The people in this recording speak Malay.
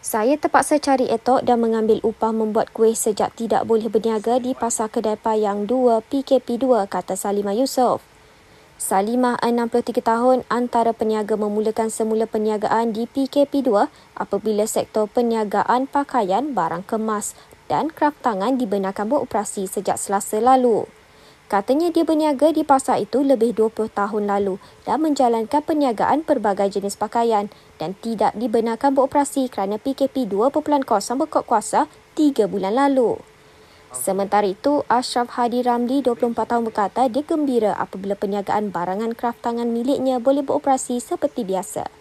Saya terpaksa cari etok dan mengambil upah membuat kuih sejak tidak boleh berniaga di Pasar Kedai Payang 2 PKP2, kata Salimah Yusof. Salimah, 63 tahun, antara peniaga memulakan semula perniagaan di PKP2 apabila sektor perniagaan pakaian, barang kemas dan kraf tangan dibenarkan beroperasi sejak selasa lalu. Katanya dia berniaga di pasar itu lebih 20 tahun lalu dan menjalankan perniagaan pelbagai jenis pakaian dan tidak dibenarkan beroperasi kerana PKP 2.0 berkuat kuasa 3 bulan lalu. Sementara itu, Ashraf Hadi Ramli 24 tahun berkata dia gembira apabila perniagaan barangan kraftangan miliknya boleh beroperasi seperti biasa.